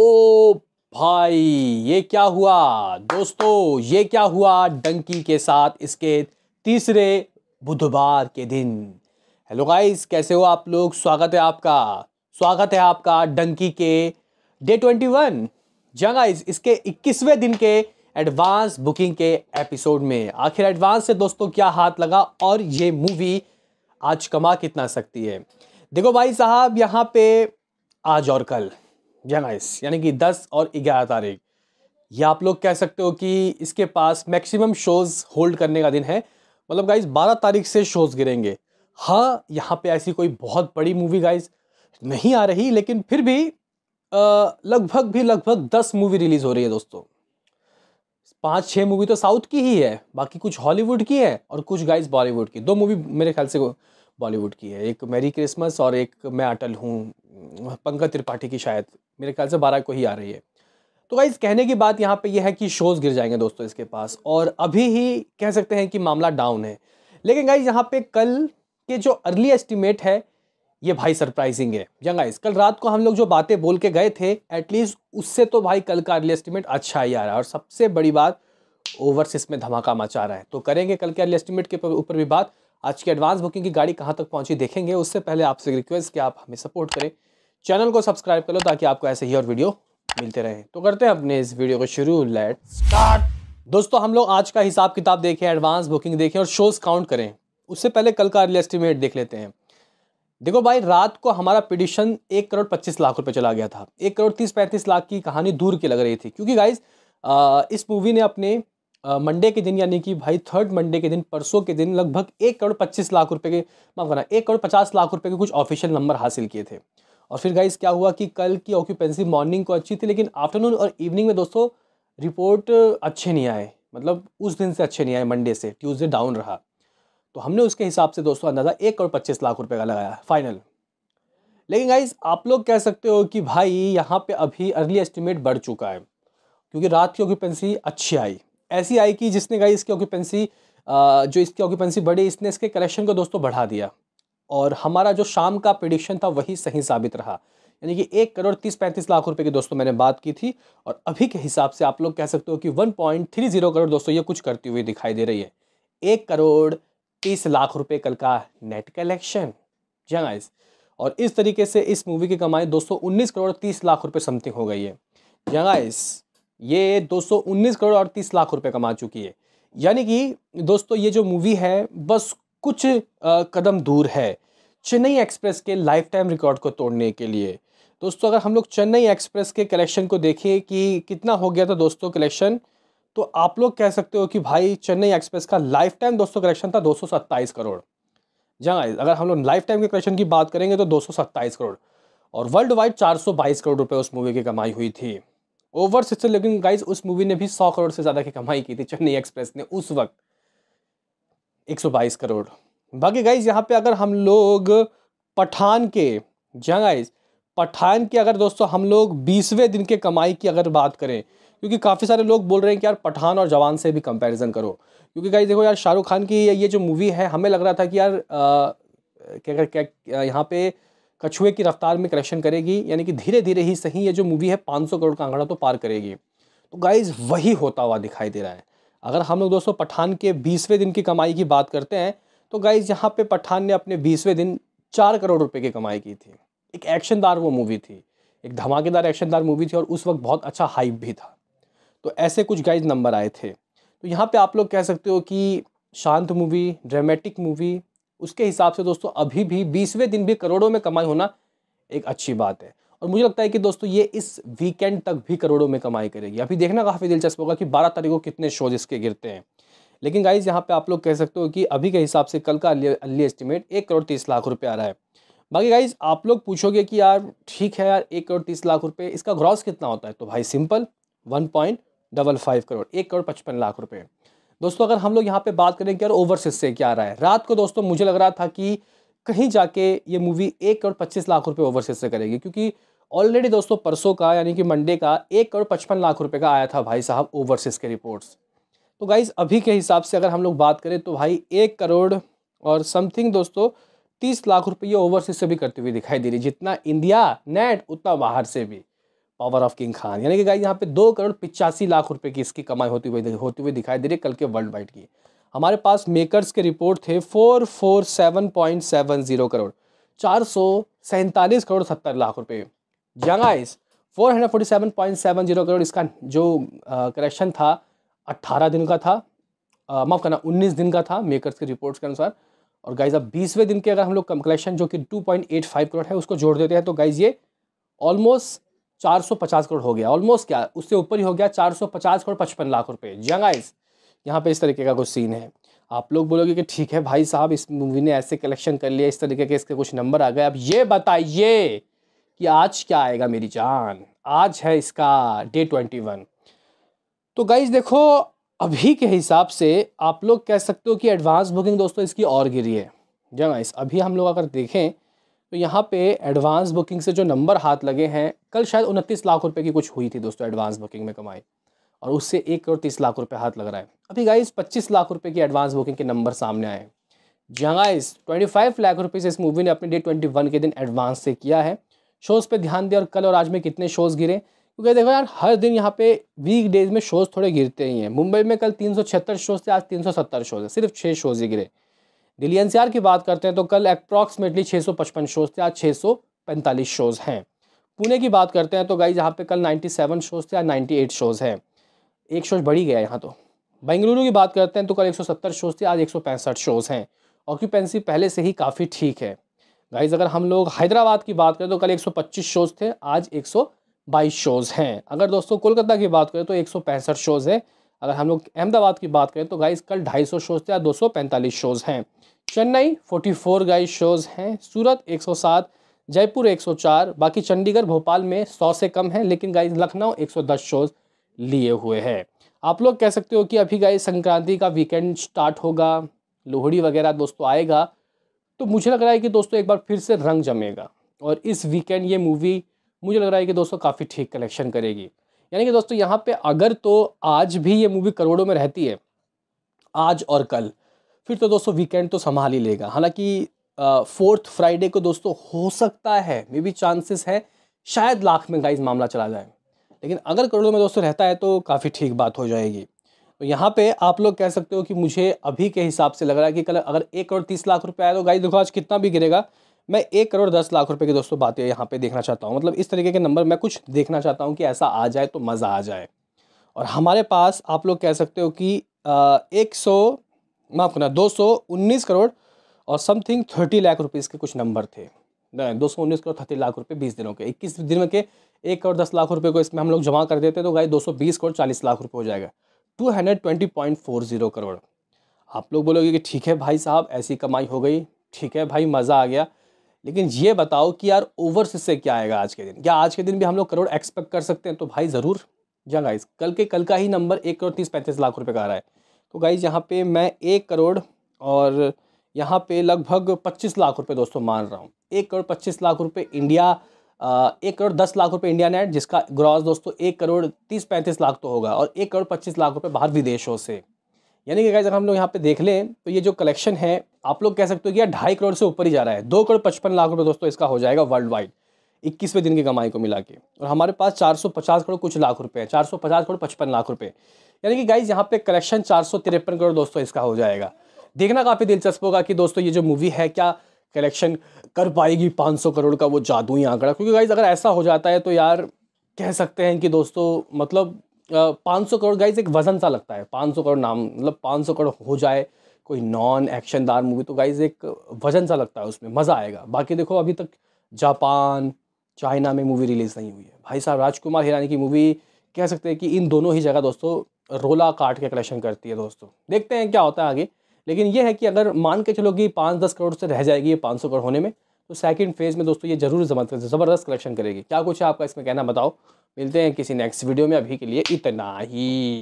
ओ भाई ये क्या हुआ दोस्तों ये क्या हुआ डंकी के साथ इसके तीसरे बुधवार के दिन हेलो गाइस कैसे हो आप लोग स्वागत है आपका स्वागत है आपका डंकी के डे ट्वेंटी वन जहाँ गाइस इसके इक्कीसवें दिन के एडवांस बुकिंग के एपिसोड में आखिर एडवांस से दोस्तों क्या हाथ लगा और ये मूवी आज कमा कितना सकती है देखो भाई साहब यहाँ पे आज और कल जनाइस यानी कि दस और ग्यारह तारीख ये आप लोग कह सकते हो कि इसके पास मैक्सिमम शोज़ होल्ड करने का दिन है मतलब गाइज बारह तारीख से शोज़ गिरेंगे हाँ यहाँ पे ऐसी कोई बहुत बड़ी मूवी गाइज नहीं आ रही लेकिन फिर भी लगभग भी लगभग दस मूवी रिलीज़ हो रही है दोस्तों पाँच छः मूवी तो साउथ की ही है बाकी कुछ हॉलीवुड की है और कुछ गाइज बॉलीवुड की दो मूवी मेरे ख्याल से बॉलीवुड की है एक मैरी क्रिसमस और एक मैं अटल हूँ पंकज त्रिपाठी की शायद मेरे ख्याल से बारह को ही आ रही है तो गाइज कहने की बात यहाँ पे यह है कि शोज़ गिर जाएंगे दोस्तों इसके पास और अभी ही कह सकते हैं कि मामला डाउन है लेकिन गाइज यहाँ पे कल के जो अर्ली एस्टिमेट है ये भाई सरप्राइजिंग है या गाइज कल रात को हम लोग जो बातें बोल के गए थे एटलीस्ट उससे तो भाई कल का अर्ली एस्टिमेट अच्छा ही आ रहा है और सबसे बड़ी बात ओवर्स इसमें धमाका मचा रहा है तो करेंगे कल के अर्ली एस्टिमेट के ऊपर भी बात आज की एडवांस बुकिंग की गाड़ी कहाँ तक पहुँची देखेंगे उससे पहले आपसे रिक्वेस्ट कि आप हमें सपोर्ट करें चैनल को सब्सक्राइब कर लो ताकि आपको ऐसे ही और वीडियो मिलते रहे तो करते हैं अपने इस वीडियो को शुरू लेट स्टार्ट दोस्तों हम लोग आज का हिसाब किताब देखें एडवांस बुकिंग देखें और शोज़ काउंट करें उससे पहले कल का अर्ली एस्टिमेट देख लेते हैं देखो भाई रात को हमारा पिटिशन एक करोड़ पच्चीस लाख रुपए चला गया था एक करोड़ तीस पैंतीस लाख की कहानी दूर की लग रही थी क्योंकि गाइज इस मूवी ने अपने मंडे के दिन यानी कि भाई थर्ड मंडे के दिन परसों के दिन लगभग एक करोड़ पच्चीस लाख रुपए के माफ करना एक करोड़ पचास लाख रुपए के कुछ ऑफिशियल नंबर हासिल किए थे और फिर गाइज़ क्या हुआ कि कल की ऑक्यूपेंसी मॉर्निंग को अच्छी थी लेकिन आफ्टरनून और इवनिंग में दोस्तों रिपोर्ट अच्छे नहीं आए मतलब उस दिन से अच्छे नहीं आए मंडे से ट्यूसडे डाउन रहा तो हमने उसके हिसाब से दोस्तों अंदाज़ा एक और पच्चीस लाख रुपये का लगाया फाइनल लेकिन गाइज आप लोग कह सकते हो कि भाई यहाँ पे अभी अर्ली एस्टिमेट बढ़ चुका है क्योंकि रात की ऑक्यूपेंसी अच्छी आई ऐसी आई कि जिसने गाइज इसकी ऑक्यूपेंसी जो इसकी ऑक्यूपेंसी बढ़ी इसने इसके कलेक्शन को दोस्तों बढ़ा दिया और हमारा जो शाम का प्रिडिक्शन था वही सही साबित रहा यानी कि एक करोड़ तीस पैंतीस लाख रुपए की दोस्तों मैंने बात की थी और अभी के हिसाब से आप लोग कह सकते हो कि one point three zero crore दोस्तों ये कुछ करती हुई दिखाई दे रही है एक करोड़ तीस लाख रुपए कल का नेट कलेक्शन जी हाँ और इस तरीके से इस मूवी की कमाई दोस्तों उन्नीस करोड़ तीस लाख रुपये समथिंग हो गई है जगाइस हाँ ये दो उन्नीस करोड़ और तीस लाख रुपये कमा चुकी है यानी कि दोस्तों ये जो मूवी है बस कुछ कदम दूर है चेन्नई एक्सप्रेस के लाइफ टाइम रिकॉर्ड को तोड़ने के लिए दोस्तों अगर हम लोग चेन्नई एक्सप्रेस के कलेक्शन को देखें कि कितना हो गया था दोस्तों कलेक्शन तो आप लोग कह सकते हो कि भाई चेन्नई एक्सप्रेस का लाइफ टाइम दोस्तों कलेक्शन था दो करोड़ जहाँ अगर हम लोग लाइफ टाइम के कलेक्शन की बात करेंगे तो दो करोड़ और वर्ल्ड वाइड चार करोड़ रुपये उस मूवी की कमाई हुई थी ओवर सिस्टर लेकिन गाइज उस मूवी ने भी सौ करोड़ से ज़्यादा की कमाई की थी चेन्नई एक्सप्रेस ने उस वक्त 122 करोड़ बाकी गाइज यहाँ पे अगर हम लोग पठान के जहाँ गाइज पठान की अगर दोस्तों हम लोग बीसवें दिन के कमाई की अगर बात करें क्योंकि काफ़ी सारे लोग बोल रहे हैं कि यार पठान और जवान से भी कंपैरिजन करो क्योंकि गाइज देखो यार शाहरुख खान की ये जो मूवी है हमें लग रहा था कि यार आ, क्या क्या यहाँ पे कछुए की रफ्तार में करेक्शन करेगी यानी कि धीरे धीरे ही सही ये जो मूवी है पाँच करोड़ का आंकड़ा तो पार करेगी तो गाइज वही होता हुआ दिखाई दे रहा है अगर हम लोग दोस्तों पठान के बीसवें दिन की कमाई की बात करते हैं तो गाइज यहाँ पे पठान ने अपने बीसवें दिन चार करोड़ रुपए की कमाई की थी एक एक्शनदार वो मूवी थी एक धमाकेदार एक्शनदार मूवी थी और उस वक्त बहुत अच्छा हाइप भी था तो ऐसे कुछ गाइज नंबर आए थे तो यहाँ पे आप लोग कह सकते हो कि शांत मूवी ड्रामेटिक मूवी उसके हिसाब से दोस्तों अभी भी बीसवें दिन भी करोड़ों में कमाई होना एक अच्छी बात है और मुझे लगता है कि दोस्तों ये इस वीकेंड तक भी करोड़ों में कमाई करेगी अभी देखना काफ़ी दिलचस्प होगा कि बारह तारीख को कितने शोज इसके गिरते हैं लेकिन गाइज यहाँ पे आप लोग कह सकते हो कि अभी के हिसाब से कल का अली एस्टिमेट एक करोड़ तीस लाख रुपये आ रहा है बाकी गाइज आप लोग पूछोगे कि यार ठीक है यार एक करोड़ तीस लाख रुपये इसका ग्रॉस कितना होता है तो भाई simple one point double five crore एक करोड़ पचपन लाख रुपये दोस्तों अगर हम लोग यहाँ पे बात करें कि यार ओवरसीज से क्या आ रहा है रात को दोस्तों मुझे लग रहा था कि कहीं जाके ये मूवी एक करोड़ पच्चीस लाख रुपये ओवरसीज से करेगी क्योंकि ऑलरेडी दोस्तों परसों का यानी कि मंडे का एक करोड़ पचपन लाख रुपए का आया था भाई साहब ओवरसीज़ के रिपोर्ट्स तो गाइज अभी के हिसाब से अगर हम लोग बात करें तो भाई एक करोड़ और समथिंग दोस्तों तीस लाख रुपये ओवरसीज से भी करते हुए दिखाई दे रही जितना इंडिया नेट उतना बाहर से भी पावर ऑफ किंग खान यानी कि गाइज यहाँ पे दो करोड़ पिचासी लाख रुपये की इसकी कमाई होती हुई होती हुई दिखाई दे रही कल के वर्ल्ड वाइड की हमारे पास मेकर्स के रिपोर्ट थे four four seven point seven zero crore चार सौ सैंतालीस करोड़ सत्तर लाख रुपये जंगाइस 447.70 करोड़ इसका जो करेक्शन था 18 दिन का था माफ़ करना 19 दिन का था मेकर्स के रिपोर्ट्स के अनुसार और गाइज अब बीसवें दिन के अगर हम लोग कलेक्शन जो कि 2.85 करोड़ है उसको जोड़ देते हैं तो गाइज ये ऑलमोस्ट 450 करोड़ हो गया ऑलमोस्ट क्या उससे ऊपर ही हो गया 450 करोड़ पचपन लाख रुपए आइज यहाँ पे इस तरीके का कुछ सीन है आप लोग बोलोगे कि ठीक है भाई साहब इस मूवी ने ऐसे कलेक्शन कर लिया इस तरीके के इसके कुछ नंबर आ गए अब ये बताइए कि आज क्या आएगा मेरी जान आज है इसका डे ट्वेंटी वन तो गाइज देखो अभी के हिसाब से आप लोग कह सकते हो कि एडवांस बुकिंग दोस्तों इसकी और गिरी है जब गाइस अभी हम लोग अगर देखें तो यहाँ पे एडवांस बुकिंग से जो नंबर हाथ लगे हैं कल शायद उनतीस लाख रुपए की कुछ हुई थी दोस्तों एडवांस बुकिंग में कमाई और उससे एक करोड़ तीस लाख रुपए हाथ लग रहा है अभी गाइस पच्चीस लाख रुपए की एडवांस बुकिंग के नंबर सामने आए जहाँ गाइस ट्वेंटी फाइव लाख रुपये से इस मूवी ने अपने डे ट्वेंटी वन के दिन एडवांस से किया है शोज़ पे ध्यान दें और कल और आज में कितने शोज़ गिरे क्योंकि देखो यार हर दिन यहाँ पे वीक डेज में शोज़ थोड़े गिरते ही हैं मुंबई में कल तीन शोज़ थे आज तीन शोज़ है सिर्फ छः शोज़ ही गिरे दिल्ली एन की बात करते हैं तो कल अप्रॉक्सीमेटली छः शोज़ थे आज छः शोज़ हैं पुणे की बात करते हैं तो गाई यहाँ पे कल 97 शोज़ थे आज 98 शोज़ हैं एक शोज बढ़ी गया यहाँ तो बेंगलुरु की बात करते हैं तो कल 170 शोज़ थे आज 165 शोज़ हैं ऑक्यूपेंसी पहले से ही काफ़ी ठीक है गाइज अगर हम लोग हैदराबाद की बात करें तो कल 125 शोज़ थे आज 122 शोज़ हैं अगर दोस्तों कोलकाता की बात करें तो एक शोज़ है अगर हम लोग अहमदाबाद की बात करें तो गाइज कल ढाई शोज़ थे आज 245 शोज़ हैं Chennai forty four guys shows हैं सूरत एक जयपुर 104 बाकी चंडीगढ़ भोपाल में 100 से कम है लेकिन गाइज लखनऊ 110 शोज़ लिए हुए हैं आप लोग कह सकते हो कि अभी गाइस संक्रांति का वीकेंड स्टार्ट होगा लोहड़ी वगैरह दोस्तों आएगा तो मुझे लग रहा है कि दोस्तों एक बार फिर से रंग जमेगा और इस वीकेंड ये मूवी मुझे लग रहा है कि दोस्तों काफ़ी ठीक कलेक्शन करेगी यानी कि दोस्तों यहाँ पे अगर तो आज भी ये मूवी करोड़ों में रहती है आज और कल फिर तो दोस्तों वीकेंड तो संभाल ही लेगा हालांकि फोर्थ फ्राइडे को दोस्तों हो सकता है मे बी चांसेस है शायद लाख में गाइज मामला चला जाए लेकिन अगर करोड़ों में दोस्तों रहता है तो काफ़ी ठीक बात हो जाएगी तो यहाँ पे आप लोग कह सकते हो कि मुझे अभी के हिसाब से लग रहा है कि कल अगर एक करोड़ तीस लाख रुपये आए तो गाइस देखो आज कितना भी गिरेगा मैं एक करोड़ दस लाख रुपए की दोस्तों बातें यहाँ पे देखना चाहता हूँ मतलब इस तरीके के नंबर मैं कुछ देखना चाहता हूँ कि ऐसा आ जाए तो मज़ा आ जाए और हमारे पास आप लोग कह सकते हो कि एक सौ माफ़ करना दो सौ उन्नीस करोड़ और समथिंग थर्टी लाख रुपीज़ के कुछ नंबर थे दो सौ उन्नीस करोड़ थर्टी लाख रुपये बीस दिनों के इक्कीस दिन के एक करोड़ दस लाख रुपये को इसमें हम लोग जमा कर देते तो गाई दो सौ बीस करोड़ चालीस लाख रुपये हो जाएगा two hundred twenty point four zero crore आप लोग बोलोगे कि ठीक है भाई साहब ऐसी कमाई हो गई ठीक है भाई मज़ा आ गया लेकिन ये बताओ कि यार ओवर्स से क्या आएगा आज के दिन क्या आज के दिन भी हम लोग करोड़ एक्सपेक्ट कर सकते हैं तो भाई ज़रूर जहाँ गाइज कल के कल का ही नंबर एक करोड़ तीस पैंतीस लाख रुपये का आ रहा है तो गाइज यहाँ पे मैं एक करोड़ और यहाँ पे लगभग पच्चीस लाख रुपये दोस्तों मान रहा हूँ एक करोड़ पच्चीस लाख रुपये इंडिया एक करोड़ दस लाख रुपए इंडिया नेट जिसका ग्रॉस दोस्तों एक करोड़ तीस पैंतीस लाख तो होगा और एक करोड़ पच्चीस लाख रुपए बाहर विदेशों से यानी कि अगर हम लोग यहाँ पे देख लें तो ये जो कलेक्शन है आप लोग कह सकते हो कि यार ढाई करोड़ से ऊपर ही जा रहा है दो करोड़ पचपन लाख रुपये दोस्तों इसका हो जाएगा वर्ल्ड वाइड इक्कीसवें दिन की कमाई को मिला के और हमारे पास चार करोड़ कुछ लाख रुपए हैं चार करोड़ पचपन लाख रुपये यानी कि गाइज यहाँ पे कलेक्शन चार करोड़ दोस्तों इसका हो जाएगा देखना काफ़ी दिलचस्प होगा कि दोस्तों ये जो मूवी है क्या कलेक्शन कर पाएगी 500 करोड़ का वो जादुई आंकड़ा क्योंकि गाइज अगर ऐसा हो जाता है तो यार कह सकते हैं कि दोस्तों मतलब पाँच सौ करोड़ गाइज एक वज़न सा लगता है पाँच सौ करोड़ नाम मतलब पाँच सौ करोड़ हो जाए कोई नॉन एक्शनदार मूवी तो गाइज एक वज़न सा लगता है उसमें मज़ा आएगा बाकी देखो अभी तक जापान चाइना में मूवी रिलीज़ नहीं हुई है भाई साहब राजकुमार हिरानी की मूवी कह सकते हैं कि इन दोनों ही जगह दोस्तों रोला काट के कलेक्शन करती है दोस्तों देखते हैं क्या होता है आगे लेकिन ये है कि अगर मान के चलो कि पाँच दस करोड़ से रह जाएगी ये पाँच सौ करोड़ होने में तो सेकंड फेज़ में दोस्तों ये जरूर ज़बरदस्त कलेक्शन करेगी क्या कुछ है आपका इसमें कहना बताओ मिलते हैं किसी नेक्स्ट वीडियो में अभी के लिए इतना ही